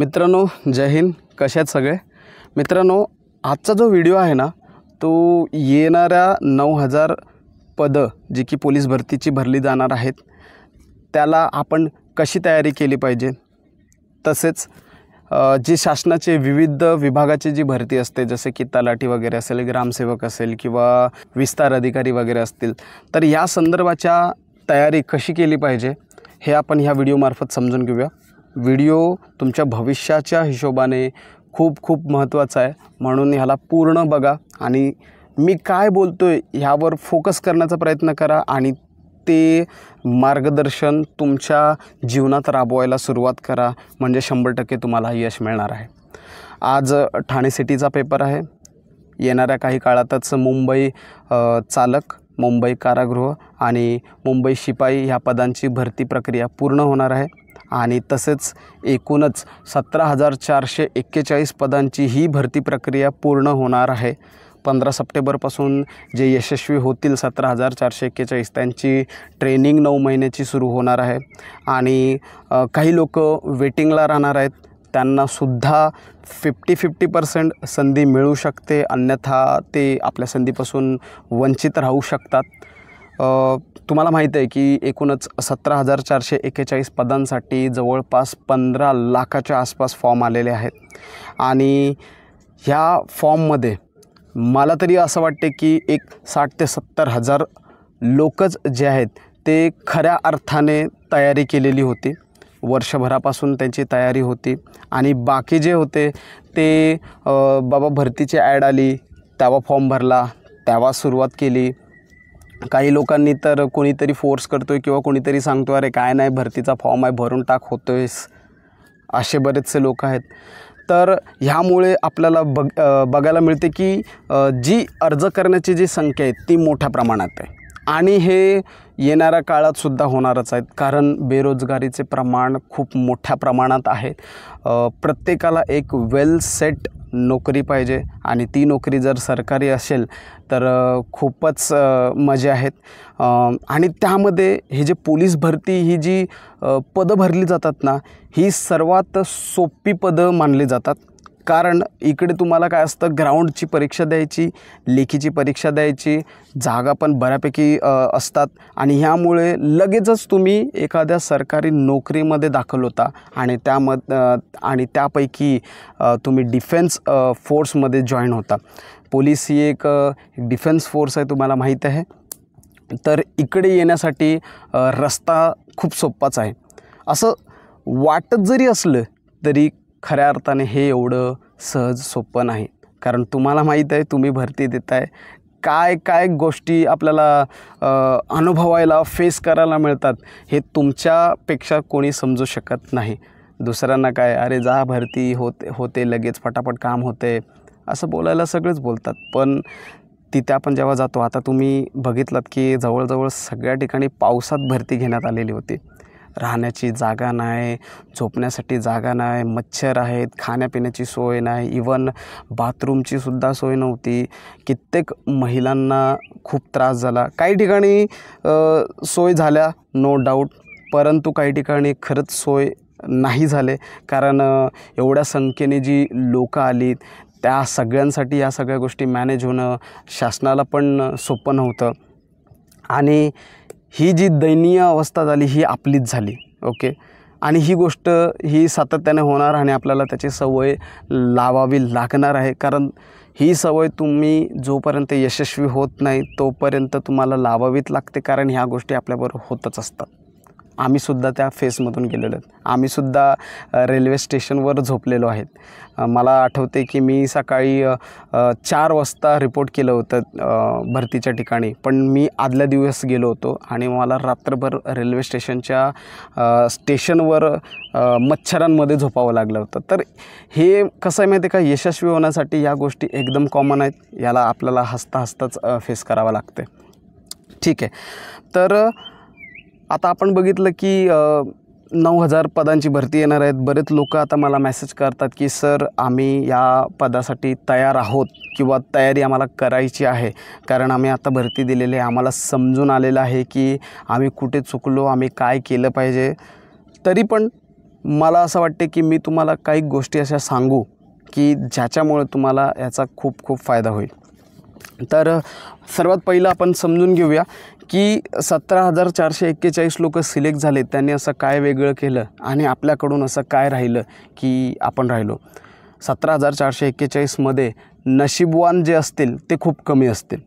मित्रांनो जय हिंद कसे आहेत सगळे मित्रांनो आजचा जो व्हिडिओ आहे ना तो येणाऱ्या नऊ हजार पदं जी की पोलीस भरतीची भरली जाणार आहेत त्याला आपण कशी तयारी केली पाहिजे तसेच जी शासनाचे विविध विभागाची जी भरती असते जसे की तलाठी वगैरे असेल ग्रामसेवक असेल किंवा विस्तार अधिकारी वगैरे असतील तर या संदर्भाच्या तयारी कशी केली पाहिजे हे आपण ह्या व्हिडिओमार्फत समजून घेऊया व्हिडिओ तुमच्या भविष्याच्या हिशोबाने खूप खूप महत्त्वाचा आहे म्हणून ह्याला पूर्ण बघा आणि मी काय बोलतो आहे ह्यावर फोकस करण्याचा प्रयत्न करा आणि ते मार्गदर्शन तुमच्या जीवनात राबवायला सुरुवात करा म्हणजे शंभर टक्के तुम्हाला यश मिळणार आहे आज ठाणे सिटीचा पेपर आहे येणाऱ्या काही काळातच मुंबई चालक मुंबई कारागृह आणि मुंबई शिपाई ह्या पदांची भरती प्रक्रिया पूर्ण होणार आहे आणि तसेच एकूणच सतरा हजार चारशे एक्केचाळीस पदांची ही भरती प्रक्रिया पूर्ण होणार आहे पंधरा सप्टेंबरपासून जे यशस्वी होतील सतरा हजार चारशे एक्केचाळीस त्यांची ट्रेनिंग नऊ महिन्याची सुरू होणार आहे आणि काही लोक वेटिंगला राहणार आहेत त्यांनासुद्धा फिफ्टी फिफ्टी पर्सेंट संधी मिळू शकते अन्यथा ते आपल्या संधीपासून वंचित राहू शकतात तुम्हाला माहीत आहे की एकूणच सतरा हजार चारशे एक्केचाळीस पदांसाठी जवळपास पंधरा लाखाच्या आसपास फॉर्म आलेले आहेत आणि ह्या फॉर्ममध्ये मला तरी असं वाटते की एक साठ ते सत्तर हजार लोकच जे आहेत ते खऱ्या अर्थाने तयारी केलेली होती वर्षभरापासून त्यांची तयारी होती आणि बाकी जे होते ते बाबा भरतीची ॲड आली तेव्हा फॉर्म भरला त्यावा सुरुवात केली काही लोकांनी तर कोणीतरी फोर्स करतो आहे किंवा कोणीतरी सांगतो अरे काय नाही भरतीचा फॉर्म आहे भरून टाक होतो आहेस असे बरेचसे लोक आहेत तर ह्यामुळे आपल्याला बग बघायला मिळते की जी अर्ज करण्याची जी संख्या आहे ती मोठ्या प्रमाणात आहे आणि हे येणाऱ्या काळात सुद्धा होणारच आहेत कारण बेरोजगारीचे प्रमाण खूप मोठ्या प्रमाणात आहे प्रत्येकाला एक वेल सेट नोकरी पाहिजे आणि ती नोकरी जर सरकारी असेल तर खूपच मजे आहेत आणि त्यामध्ये हे जे पोलीस भरती ही जी पदं भरली जातात ना ही सर्वात सोपी पदं मानली जातात कारण इकडे तुम्हाला काय असतं ग्राउंडची परीक्षा द्यायची लेखीची परीक्षा द्यायची जागा पण बऱ्यापैकी असतात आणि ह्यामुळे लगेचच तुम्ही एखाद्या सरकारी नोकरीमध्ये दाखल होता आणि त्याम आणि त्यापैकी तुम्ही डिफेन्स फोर्समध्ये जॉईन होता पोलीस ही एक डिफेन्स फोर्स आहे तुम्हाला माहीत आहे तर इकडे येण्यासाठी रस्ता खूप सोप्पाच आहे असं वाटत जरी असलं तरी खऱ्या अर्थाने हे एवढं सहज सोपं नाही कारण तुम्हाला माहीत आहे तुम्ही भरती देत आहे काय काय गोष्टी आपल्याला अनुभवायला फेस करायला मिळतात हे तुमच्यापेक्षा कोणी समजू शकत नाही दुसऱ्यांना काय अरे जा भरती होते होते लगेच फटाफट काम होते असं बोलायला सगळेच बोलतात पण तिथे आपण जेव्हा जातो आता तुम्ही बघितलात की जवळजवळ सगळ्या ठिकाणी पावसात भरती घेण्यात आलेली होती राहण्याची जागा नाही झोपण्यासाठी जागा नाही मच्छर आहेत खाण्यापिण्याची सोय नाही इवन बाथरूमची सुद्धा सोय नव्हती कित्येक महिलांना खूप त्रास झाला काही ठिकाणी सोय झाल्या नो डाऊट परंतु काही ठिकाणी खरंच सोय नाही झाले कारण एवढ्या संख्येने जी लोकं आली त्या सगळ्यांसाठी या सगळ्या गोष्टी मॅनेज होणं शासनाला पण सोपं नव्हतं आणि ही जी दयनीय अवस्था झाली ही आपलीच झाली ओके आणि ही गोष्ट ही सातत्याने होणार आणि आपल्याला त्याची सवय लावावी लागणार आहे कारण ही सवय तुम्ही जोपर्यंत यशस्वी होत नाही तोपर्यंत तुम्हाला लावावीच लागते कारण ह्या गोष्टी आपल्याबरोबर होतच असतात आम्हीसुद्धा त्या फेसमधून गेलेलो आहेत आम्हीसुद्धा रेल्वे स्टेशनवर झोपलेलो आहेत मला आठवते की मी सकाळी चार वाजता रिपोर्ट केलं होतं भरतीच्या ठिकाणी पण मी आदल्या दिवस गेलो होतो आणि मला रात्रभर रेल्वे स्टेशनच्या स्टेशनवर मच्छरांमध्ये झोपावं लागलं होतं तर हे कसं आहे माहिती आहे का यशस्वी होण्यासाठी या गोष्टी एकदम कॉमन आहेत याला आपल्याला हसता हसताच फेस करावं लागते ठीक आहे तर आता आपण बघितलं की नऊ हजार पदांची भरती येणार आहेत बरेच लोक आता मला मेसेज करतात की सर आम्ही या पदासाठी तयार आहोत किंवा तयारी आम्हाला करायची आहे कारण आम्ही आता भरती दिलेली आहे आम्हाला समजून आलेलं आहे की आम्ही कुठे चुकलो आम्ही काय केलं पाहिजे तरी पण मला असं वाटते की मी तुम्हाला काही गोष्टी अशा सांगू की ज्याच्यामुळे तुम्हाला याचा खूप खूप फायदा होईल तर सर्वात पहिलं आपण समजून घेऊया की सतरा हजार चारशे एक्केचाळीस लोक सिलेक्ट झाले त्यांनी असं काय वेगळं केलं आणि आपल्याकडून असं काय राहिलं की आपण राहिलो सतरा हजार चारशे एक्केचाळीसमध्ये नशीबवान जे असतील ते खूप कमी असतील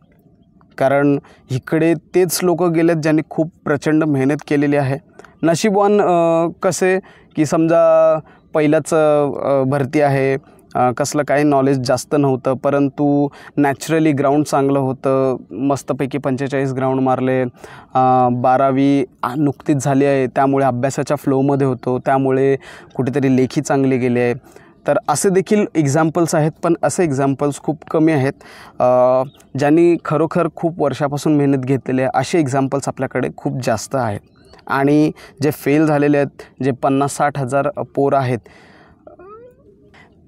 कारण इकडे तेच लोक गेलेत ज्यांनी खूप प्रचंड मेहनत केलेली आहे नशीबवान कसे की समजा पहिलाच भरती आहे कसलं काही नॉलेज जास्त नव्हतं परंतु नॅचरली ग्राउंड चांगलं होतं मस्तपैकी पंचेचाळीस ग्राउंड मारले बारावी नुकतीच झाली आहे त्यामुळे अभ्यासाच्या फ्लोमध्ये होतो त्यामुळे कुठेतरी लेखी चांगली गेली आहे तर असे देखील एक्झाम्पल्स आहेत पण असे एक्झाम्पल्स खूप कमी आहेत ज्यांनी खरोखर खूप वर्षापासून मेहनत घेतलेली आहे असे एक्झाम्पल्स आपल्याकडे खूप जास्त आहेत आणि जे फेल झालेले आहेत जे पन्नास साठ हजार पोर आहेत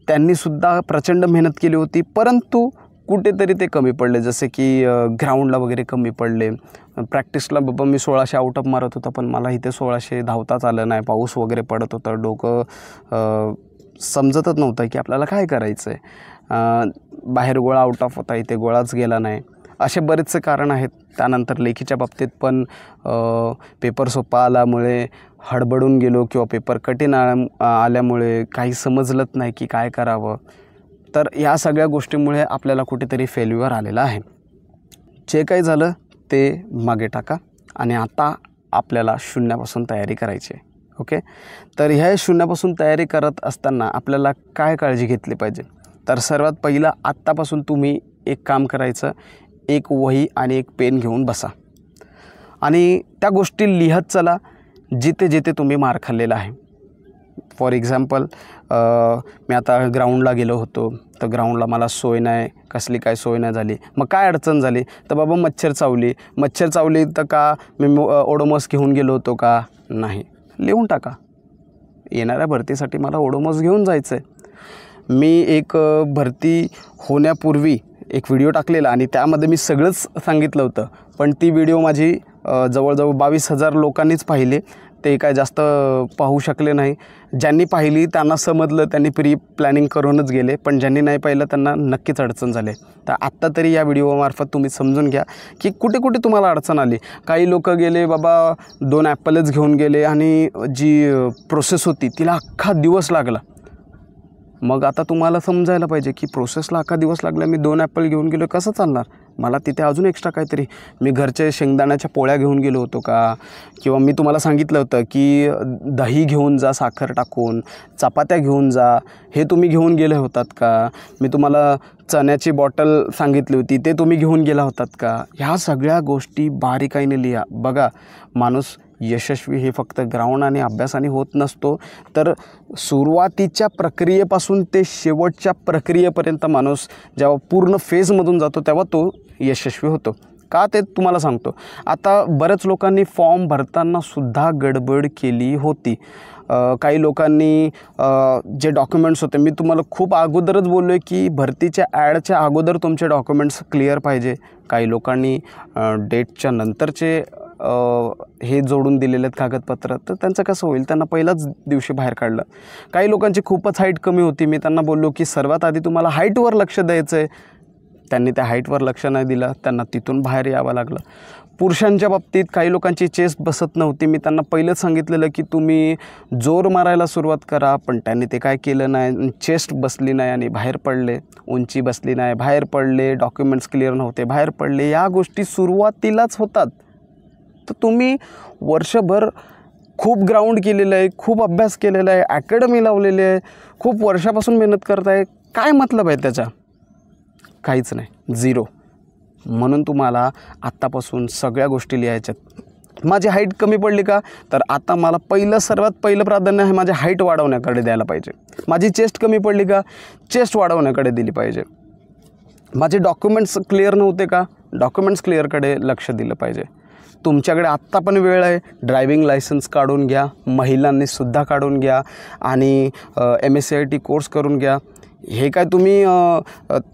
त्यांनीसुद्धा प्रचंड मेहनत केली होती परंतु कुठेतरी ते कमी पडले जसे की ग्राउंडला वगैरे कमी पडले प्रॅक्टिसला बाबा मी सोळाशे आउट ऑफ मारत होता पण मला इथे सोळाशे धावताच आलं नाही पाऊस वगैरे पडत होता डोकं समजतच नव्हतं की आपल्याला काय करायचं आहे बाहेर गोळा आउट ऑफ होता इथे गोळाच गेला नाही असे बरेचसे कारण आहेत त्यानंतर लेखीच्या बाबतीत पण पेपर सोपा आल्यामुळे हडबडून गेलो किंवा पेपर कठीण आल्या आल्यामुळे काही समजलंच नाही की काय करावं तर या सगळ्या गोष्टीमुळे आपल्याला कुठेतरी फेल्युअर आलेला आहे जे काही झालं ते मागे टाका आणि आता आपल्याला शून्यापासून तयारी करायची आहे ओके तर ह्या शून्यापासून तयारी करत असताना आपल्याला काय काळजी घेतली पाहिजे तर सर्वात पहिलं आत्तापासून तुम्ही एक काम करायचं एक वही आणि एक पेन घेऊन बसा आणि त्या गोष्टी लिहत चला जिथे जिथे तुम्ही मार खाल्लेला आहे फॉर एक्झाम्पल मी आता ग्राउंडला गेलो होतो तर ग्राउंडला मला सोय नाही कसली काय सोय नाही झाली मग काय अडचण झाली तर बाबा मच्छर चावली मच्छर चावली तर का मी ओडोमस घेऊन गेलो होतो का नाही लिहून टाका येणाऱ्या भरतीसाठी मला ओडोमस घेऊन जायचं आहे मी एक भरती होण्यापूर्वी एक व्हिडिओ टाकलेला आणि त्यामध्ये मी सगळंच सांगितलं होतं पण ती व्हिडिओ माझी जवळजवळ बावीस हजार लोकांनीच पाहिले ते काय जास्त पाहू शकले नाही ज्यांनी पाहिली त्यांना समजलं त्यांनी प्री प्लॅनिंग करूनच गेले पण ज्यांनी नाही पाहिलं त्यांना नक्कीच अडचण झाले तर आत्ता तरी या व्हिडिओमार्फत तुम्ही समजून घ्या की कुठे कुठे तुम्हाला अडचण आली काही लोक गेले बाबा दोन ॲपलच घेऊन गेले आणि जी प्रोसेस होती तिला अख्खा दिवस लागला मग आता तुम्हाला समजायला पाहिजे की प्रोसेसला अख्खा दिवस लागला मी दोन ॲपल घेऊन गेलो कसं चालणार मला तिथे अजून एक्स्ट्रा काहीतरी मी घरचे शेंगदाण्याच्या पोळ्या घेऊन गेलो होतो का किंवा मी तुम्हाला सांगितलं होतं की दही घेऊन जा साखर टाकून चपात्या घेऊन जा हे तुम्ही घेऊन गेले होतात का मी तुम्हाला चण्याची बॉटल सांगितली होती ते तुम्ही घेऊन गेला होतात का ह्या सगळ्या गोष्टी बारीकाईने लिहा बघा माणूस यशस्वी हे फक्त ग्राउंड आणि अभ्यासाने होत नसतो तर सुरुवातीच्या प्रक्रियेपासून ते शेवटच्या प्रक्रियेपर्यंत माणूस जेव्हा पूर्ण फेजमधून जातो तेव्हा तो यशस्वी होतो का ते तुम्हाला सांगतो आता बऱ्याच लोकांनी फॉर्म भरताना सुद्धा गडबड केली होती काही लोकांनी जे डॉक्युमेंट्स होते मी तुम्हाला खूप अगोदरच बोललो आहे की भरतीच्या ॲडच्या अगोदर तुमचे डॉक्युमेंट्स क्लिअर पाहिजे काही लोकांनी डेटच्या नंतरचे हे जोडून दिलेले आहेत कागदपत्र तर त्यांचं कसं होईल त्यांना पहिलाच दिवशी बाहेर काढलं काही लोकांची खूपच हाईट कमी होती मी त्यांना बोललो की सर्वात आधी तुम्हाला हाईटवर लक्ष द्यायचं आहे त्यांनी त्या हाईटवर लक्ष नाही दिलं त्यांना तिथून बाहेर यावं लागलं पुरुषांच्या बाबतीत काही लोकांची चेस्ट बसत नव्हती मी त्यांना पहिलंच सांगितलेलं की तुम्ही जोर मारायला सुरुवात करा पण त्यांनी ते काय केलं नाही चेस्ट बसली नाही आणि बाहेर पडले उंची बसली नाही बाहेर पडले डॉक्युमेंट्स क्लिअर नव्हते बाहेर पडले या गोष्टी सुरुवातीलाच होतात तर तुम्ही वर्षभर खूप ग्राउंड केलेलं आहे खूप अभ्यास केलेला आहे ॲकॅडमी लावलेली आहे खूप वर्षापासून मेहनत करताय काय मतलब आहे त्याचा काहीच नाही झिरो म्हणून तुम्हाला आत्तापासून सगळ्या गोष्टी लिहायच्यात माझी हाईट कमी पडली का तर आता मला पहिलं सर्वात पहिलं प्राधान्य आहे माझी हाईट वाढवण्याकडे द्यायला पाहिजे माझी चेस्ट कमी पडली का चेस्ट वाढवण्याकडे दिली पाहिजे माझे डॉक्युमेंट्स क्लिअर नव्हते का डॉक्युमेंट्स क्लिअरकडे लक्ष दिलं पाहिजे तुमच्याकडे आत्ता पण वेळ आहे ड्रायविंग लायसन्स काढून घ्या महिलांनीसुद्धा काढून घ्या आणि M S C I T course करून घ्या हे काय तुम्ही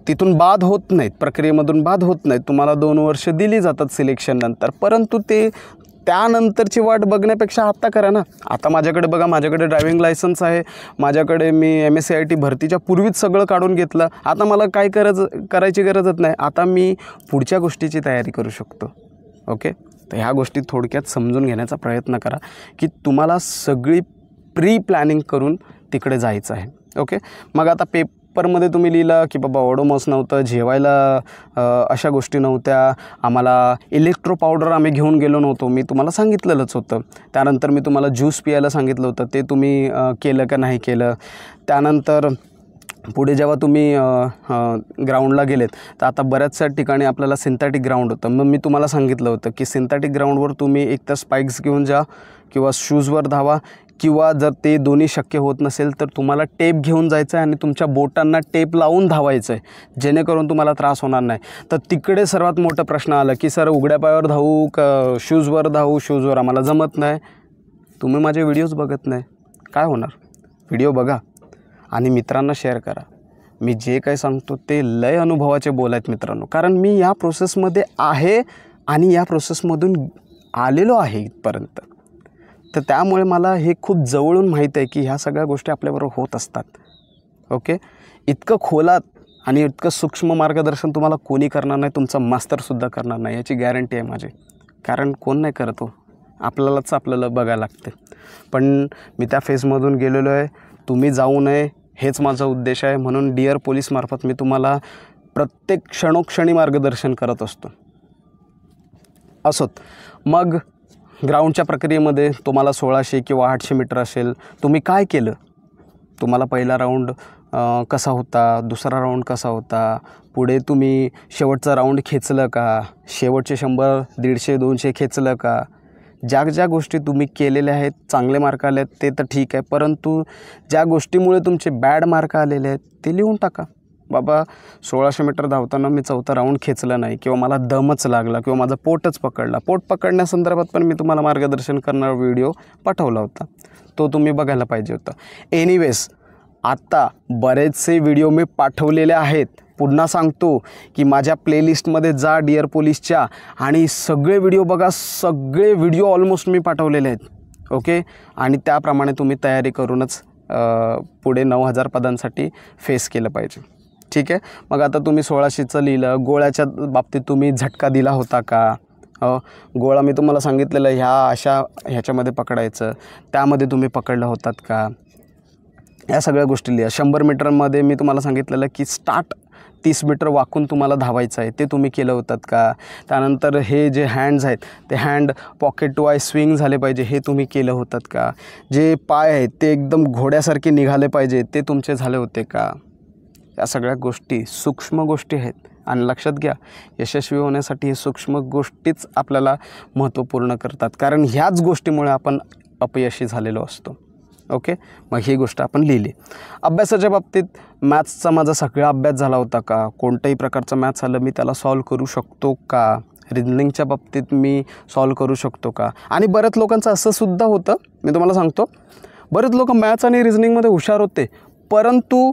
तिथून बाद होत नाहीत प्रक्रियेमधून बाद होत नाहीत तुम्हाला दोन वर्ष दिली जातात सिलेक्शननंतर परंतु ते त्यानंतरची वाट बघण्यापेक्षा आत्ता करा ना आता माझ्याकडे बघा माझ्याकडे ड्रायविंग लायसन्स आहे माझ्याकडे मी M S C I T भरतीच्या पूर्वीच सगळं काढून घेतलं आता मला काय गरज करायची गरजच नाही आता मी पुढच्या गोष्टीची तयारी करू शकतो ओके तर ह्या गोष्टी थोडक्यात समजून घेण्याचा प्रयत्न करा की तुम्हाला सगळी प्री प्लॅनिंग करून तिकडे जायचं आहे ओके मग आता पेप पेपरमध्ये तुम्ही लिहिलं की बाबा ओडोमॉस नव्हतं जेवायला अशा गोष्टी नव्हत्या आम्हाला इलेक्ट्रो पावडर आम्ही घेऊन गेलो नव्हतो मी तुम्हाला सांगितलेलंच होतं त्यानंतर मी तुम्हाला ज्यूस पियायला सांगितलं होतं ते तुम्ही केलं का नाही केलं त्यानंतर पुढे जेव्हा तुम्ही ग्राउंडला गेलेत तर आता बऱ्याचशा ठिकाणी आपल्याला सिंथॅटिक ग्राउंड होतं मग मी तुम्हाला सांगितलं होतं की सिंथॅटिक ग्राउंडवर तुम्ही एकतर स्पाईक्स घेऊन जा किंवा शूजवर धावा किंवा जर ते दोन्ही शक्य होत नसेल तर तुम्हाला टेप घेऊन जायचं आहे आणि तुमच्या बोटांना टेप लावून धावायचं आहे जेणेकरून तुम्हाला त्रास होणार नाही तर तिकडे सर्वात मोठं प्रश्न आला की सर उघड्या पायावर धावू क शूजवर धावू शूजवर आम्हाला जमत नाही तुम्ही माझे व्हिडिओज बघत नाही काय होणार व्हिडिओ बघा आणि मित्रांना शेअर करा मी जे काही सांगतो ते लय अनुभवाचे बोलायत मित्रांनो कारण मी या प्रोसेसमध्ये आहे आणि या प्रोसेसमधून आलेलो आहे इथपर्यंत तर त्यामुळे मला हे खूप जवळून माहीत आहे की ह्या सगळ्या गोष्टी आपल्याबरोबर होत असतात ओके इतकं खोलात आणि इतकं सूक्ष्म मार्गदर्शन तुम्हाला कोणी करणार नाही तुमचा मास्तरसुद्धा करणार नाही याची गॅरंटी आहे माझी कारण कोण नाही करतो हो. आपल्यालाच आपल्याला बघायला लागते पण मी त्या फेजमधून गेलेलो आहे तुम्ही जाऊ नये हेच माझा उद्देश आहे म्हणून डिअर पोलीसमार्फत मी तुम्हाला प्रत्येक क्षणोक्षणी मार्गदर्शन करत असतो असोत मग ग्राउंडच्या प्रक्रियेमध्ये तुम्हाला सोळाशे किंवा आठशे मीटर असेल तुम्ही काय केलं तुम्हाला पहिला राऊंड कसा होता दुसरा राऊंड कसा होता पुढे तुम्ही शेवटचा राऊंड खेचलं का शेवटचे शंभर दीडशे दोनशे खेचलं का ज्या ज्या गोष्टी तुम्ही केलेल्या आहेत चांगले मार्क आले आहेत ते तर ठीक आहे परंतु ज्या गोष्टीमुळे तुमचे बॅड मार्क आलेले आहेत ते लिहून टाका बाबा सोळाशे मीटर धावताना मी चौथा राऊंड खेचला नाही किंवा मला दमच लागला किंवा माझा पोटच पकडला पोट पकडण्यासंदर्भात पण मी तुम्हाला मार्गदर्शन करणारा व्हिडिओ पाठवला होता तो तुम्ही बघायला पाहिजे होता एनिवेज आत्ता बरेचसे व्हिडिओ मी पाठवलेले आहेत पुन्हा सांगतो की माझ्या प्लेलिस्टमध्ये जा डिअर पोलीसच्या आणि सगळे व्हिडिओ बघा सगळे व्हिडिओ ऑलमोस्ट मी पाठवलेले आहेत ओके आणि त्याप्रमाणे तुम्ही तयारी करूनच पुढे नऊ हजार पदांसाठी फेस केलं पाहिजे ठीक आहे मग आता तुम्ही सोळाशेचं लिहिलं गोळ्याच्या बाबतीत तुम्ही झटका दिला होता का गोळा मी तुम्हाला सांगितलेलं ह्या अशा ह्याच्यामध्ये पकडायचं त्यामध्ये तुम्ही पकडलं होतात का या सगळ्या गोष्टी लिहा शंभर मीटरमध्ये मी तुम्हाला सांगितलेलं की स्टार्ट तीस मीटर वाकून तुम्हाला धावायचं आहे ते तुम्ही केलं होतात का त्यानंतर हे जे हँड्स आहेत ते हँड पॉकेट वाय स्विंग झाले पाहिजे हे तुम्ही केलं होतात का जे पाय आहेत ते एकदम घोड्यासारखे निघाले पाहिजे ते तुमचे झाले होते का या सगळ्या गोष्टी सूक्ष्म गोष्टी आहेत आणि लक्षात घ्या यशस्वी होण्यासाठी हे सूक्ष्म गोष्टीच आपल्याला महत्त्वपूर्ण करतात कारण ह्याच गोष्टीमुळे आपण अपयशी झालेलो असतो ओके मग ही गोष्ट आपण लिहिली अभ्यासाच्या बाबतीत मॅथ्सचा माझा सगळा अभ्यास झाला होता का कोणत्याही प्रकारचा मॅथ्स आलं मी त्याला सॉल्व करू शकतो का रिजनिंगच्या बाबतीत मी सॉल्व करू शकतो का आणि बऱ्याच लोकांचं असंसुद्धा होतं मी तुम्हाला सांगतो बरेच लोक मॅथ्स आणि रिजनिंगमध्ये हुशार होते परंतु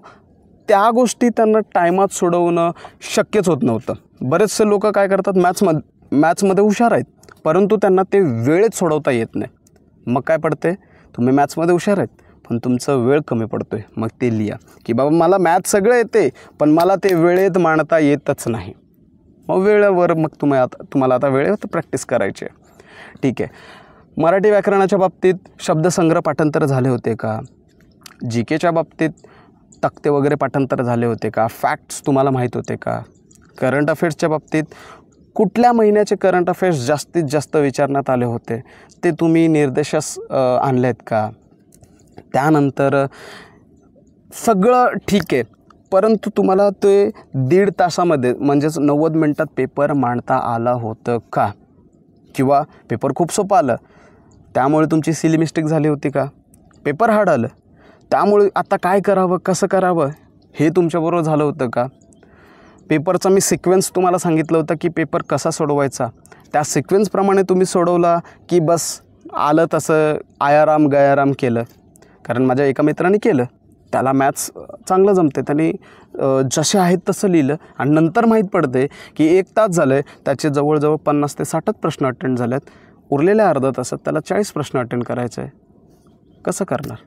त्या गोष्टी त्यांना टायमात सोडवणं शक्यच होत नव्हतं बरेचसे लोक काय करतात मॅथ्समध मॅथ्समध्ये हुशार आहेत परंतु त्यांना ते वेळेत सोडवता येत नाही मग काय पडते तुम्ही मॅथ्समध्ये हुशार आहेत पण तुमचं वेळ कमी पडतो आहे मग ते लिहा की बाबा मला मॅथ सगळं येते पण मला ते वेळेत मांडता येतच नाही मग वेळेवर मग तुम्ही आता तुम्हाला आता वेळेवर प्रॅक्टिस करायची आहे ठीक आहे मराठी व्याकरणाच्या बाबतीत शब्दसंग्रह पाठांतर झाले होते का जी केच्या बाबतीत तक्ते वगैरे पाठांतर झाले होते का फॅक्ट्स तुम्हाला माहीत होते का करंट अफेअर्सच्या बाबतीत कुठल्या महिन्याचे करंट अफेअर्स जास्तीत जास्त विचारण्यात आले होते ते तुम्ही निर्देशास आणलेत का त्यानंतर सगळं ठीक आहे परंतु तुम्हाला ते दीड तासामध्ये म्हणजेच नव्वद मिनटात पेपर मांडता आला होतं का किंवा पेपर खूप सोपं आलं त्यामुळे तुमची सिली मिस्टेक झाली होती का पेपर हार्ड आलं त्यामुळे आता काय करावं कसं करावं हे तुमच्याबरोबर झालं होतं का पेपरचा मी सिक्वेन्स तुम्हाला सांगितलं होतं की पेपर कसा सोडवायचा त्या सिक्वेन्सप्रमाणे तुम्ही सोडवला की बस आलं तसं आयाराम गयाराम केलं कारण माझ्या एका मित्राने केलं त्याला मॅथ्स चांगलं जमते त्याने जसे आहेत तसं लिहिलं आणि नंतर माहीत पडते की एक तास झालं आहे त्याचे जवळजवळ पन्नास ते साठच प्रश्न अटेंड झालेत उरलेल्या अर्धा तासात त्याला चाळीस प्रश्न अटेंड करायचं आहे कसं करणार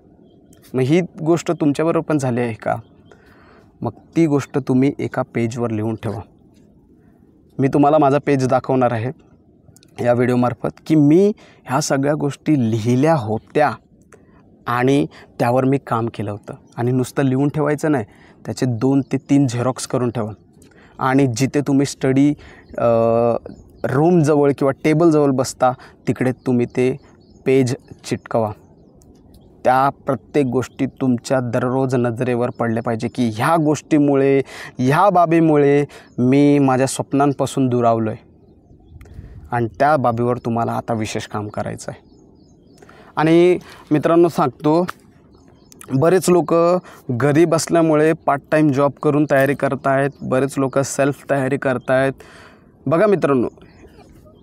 मग ही गोष्ट तुमच्याबरोबर पण झाली आहे का मग ती गोष्ट तुम्ही एका पेजवर लिहून ठेवा मी तुम्हाला माझा पेज दाखवणार आहे या व्हिडिओमार्फत की मी ह्या सगळ्या गोष्टी लिहिल्या होत्या आणि त्यावर मी काम केलं होतं आणि नुसतं लिहून ठेवायचं नाही त्याचे दोन ते तीन झेरॉक्स करून ठेवा आणि जिथे तुम्ही स्टडी रूमजवळ किंवा टेबलजवळ बसता तिकडे तुम्ही ते पेज चिटकवा त्या प्रत्येक गोष्टी तुमच्या दररोज नजरेवर पडल्या पाहिजे की ह्या गोष्टीमुळे ह्या बाबीमुळे मी माझ्या स्वप्नांपासून दुरावलो आहे आणि त्या बाबीवर तुम्हाला आता विशेष काम करायचं आहे आणि मित्रांनो सांगतो बरेच लोक घरी बसल्यामुळे पार्ट टाईम जॉब करून तयारी करतायत बरेच लोक सेल्फ तयारी आहेत बघा मित्रांनो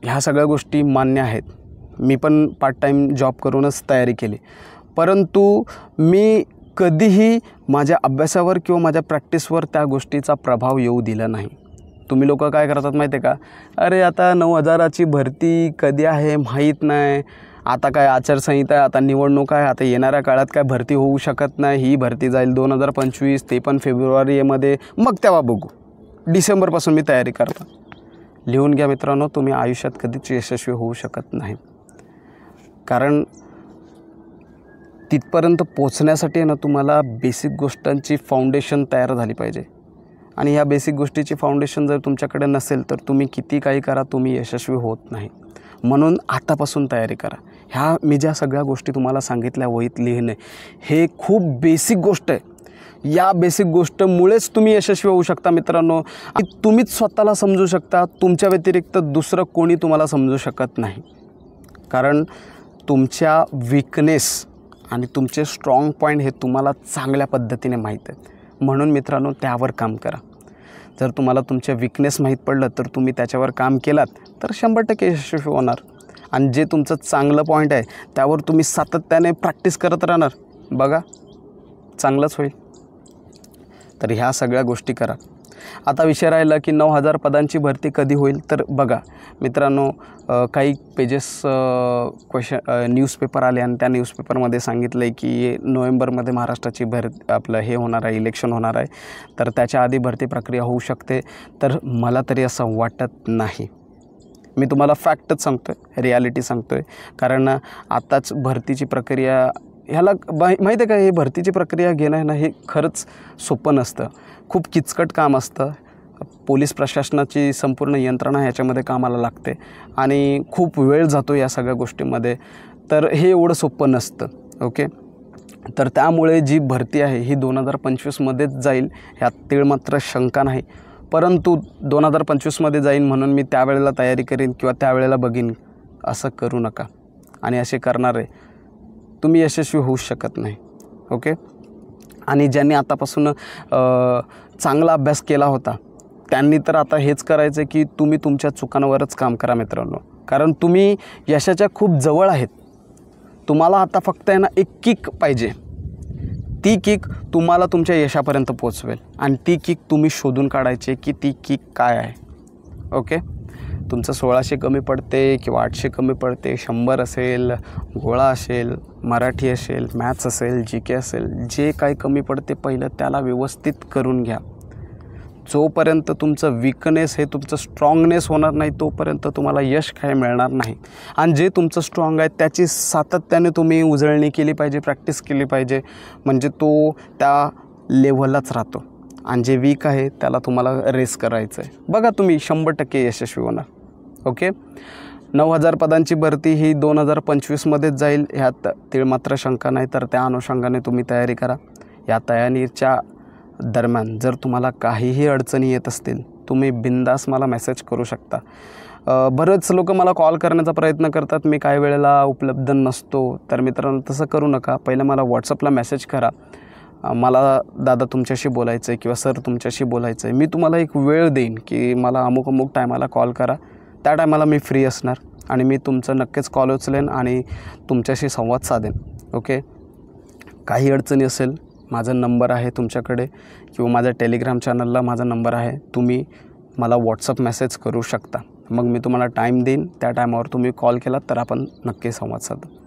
ह्या सगळ्या गोष्टी मान्य आहेत मी पण पार्ट टाईम जॉब करूनच तयारी केली परंतु मी कधीही माझ्या अभ्यासावर किंवा माझ्या प्रॅक्टिसवर त्या गोष्टीचा प्रभाव येऊ दिला नाही तुम्ही लोक काय करतात माहिती आहे का अरे आता नऊ हजाराची भरती कधी आहे माहीत नाही आता काय आचारसंहिता आहे आता निवडणूक आहे आता येणाऱ्या काळात काय भरती होऊ शकत नाही ही भरती जाईल दोन हजार पंचवीस ते पण फेब्रुवारीमध्ये मग तेव्हा बघू डिसेंबरपासून मी तयारी करतो लिहून घ्या मित्रांनो तुम्ही आयुष्यात कधीच यशस्वी होऊ शकत नाही कारण तिथपर्यंत पोचण्यासाठी ना तुम्हाला बेसिक गोष्टांची फाउंडेशन तयार झाली पाहिजे आणि ह्या बेसिक गोष्टीची फाउंडेशन जर तुमच्याकडे नसेल तर तुम्ही किती काही करा तुम्ही यशस्वी होत नाही म्हणून आतापासून तयारी करा ह्या मी ज्या सगळ्या गोष्टी तुम्हाला सांगितल्या वहीत लिहिणे हे खूप बेसिक गोष्ट आहे या बेसिक गोष्टमुळेच तुम्ही यशस्वी होऊ शकता मित्रांनो तुम्हीच स्वतःला समजू शकता तुमच्या व्यतिरिक्त दुसरं कोणी तुम्हाला समजू शकत नाही कारण तुमच्या विकनेस आणि तुमचे स्ट्रॉंग पॉईंट हे तुम्हाला चांगल्या पद्धतीने माहीत आहेत म्हणून मित्रांनो त्यावर काम करा जर तुम्हाला तुमचे विकनेस माहीत पडलं तर तुम्ही त्याच्यावर काम केलात तर शंभर टक्के यशस्वी होणार आणि जे तुमचं चांगलं पॉईंट आहे त्यावर तुम्ही सातत्याने प्रॅक्टिस करत राहणार बघा चांगलंच होईल तर ह्या सगळ्या गोष्टी करा आता विषय राहिला की नऊ हजार पदांची भरती कधी होईल तर बघा मित्रांनो काही पेजेस क्वेश्चन न्यूजपेपर आले आणि त्या न्यूजपेपरमध्ये सांगितलं आहे की नोव्हेंबरमध्ये महाराष्ट्राची भर आपलं हे होणार आहे इलेक्शन होणार आहे तर त्याच्या आधी भरती प्रक्रिया होऊ शकते तर मला तरी असं वाटत नाही मी तुम्हाला फॅक्टच सांगतो आहे रियालिटी सांगतो आहे कारण आत्ताच भरतीची प्रक्रिया ह्याला बा माहिती आहे का हे भरतीची प्रक्रिया घेणं ना हे खरंच सोपं नसतं खूप किचकट काम असतं पोलीस प्रशासनाची संपूर्ण यंत्रणा ह्याच्यामध्ये कामाला लागते आणि खूप वेळ जातो या सगळ्या गोष्टीमध्ये तर हे एवढं सोपं नसतं ओके तर त्यामुळे जी भरती आहे ही दोन हजार पंचवीसमध्येच जाईल ह्यात तीळ मात्र शंका नाही परंतु दोन हजार पंचवीसमध्ये जाईन म्हणून मी त्यावेळेला तयारी करीन किंवा त्यावेळेला बघीन असं करू नका आणि असे आहे तुम्ही यशस्वी होऊ शकत नाही ओके आणि ज्यांनी आतापासून चांगला अभ्यास केला होता त्यांनी तर आता हेच करायचं की तुम्ही तुमच्या चुकांवरच काम करा मित्रांनो कारण तुम्ही यशाच्या खूप जवळ आहेत तुम्हाला आता फक्त आहे ना एक किक पाहिजे ती किक तुम्हाला तुमच्या यशापर्यंत पोचवेल आणि ती किक तुम्ही शोधून काढायची की ती किक काय आहे ओके तुमचं सोळाशे कमी पडते किंवा आठशे कमी पडते शंभर असेल गोळा असेल मराठी असेल मॅथ्स असेल जी के असेल जे काय कमी पडते पहिलं त्याला व्यवस्थित करून घ्या जोपर्यंत तुमचं विकनेस हे तुमचं स्ट्रॉंगनेस होणार नाही तोपर्यंत तुम्हाला यश काय मिळणार नाही आणि जे तुमचं स्ट्रॉंग आहे त्याची सातत्याने तुम्ही उजळणी केली पाहिजे प्रॅक्टिस केली पाहिजे म्हणजे तो त्या लेव्हललाच राहतो आणि जे वीक आहे त्याला तुम्हाला रेस करायचं आहे बघा तुम्ही शंभर टक्के यशस्वी होणार ओके नऊ हजार पदांची भरती ही दोन हजार पंचवीसमध्येच जाईल ह्यात तीळ मात्र शंका नाही तर त्या अनुषंगाने तुम्ही तयारी करा या तयारीच्या दरम्यान जर तुम्हाला काहीही अडचणी येत असतील तुम्ही बिंदास मला मेसेज करू शकता बरेच लोक मला कॉल करण्याचा प्रयत्न करतात मी काही वेळेला उपलब्ध नसतो तर मित्रांनो तसं करू नका पहिलं मला व्हॉट्सअपला मेसेज करा मला दादा तुमच्याशी बोलायचं आहे किंवा सर तुमच्याशी बोलायचं आहे मी तुम्हाला एक वेळ देईन की मला अमुक अमुक टायमाला कॉल करा त्या टायमाला मी फ्री असणार आणि मी तुमचं नक्कीच कॉल उचलेन आणि तुमच्याशी संवाद साधेन ओके काही अडचणी असेल माझा नंबर आहे तुमच्याकडे किंवा माझ्या टेलिग्राम चॅनलला माझा नंबर आहे तुम्ही मला व्हॉट्सअप मेसेज करू शकता मग मी तुम्हाला टाईम देईन त्या टायमावर तुम्ही कॉल केलात तर आपण नक्की संवाद साधू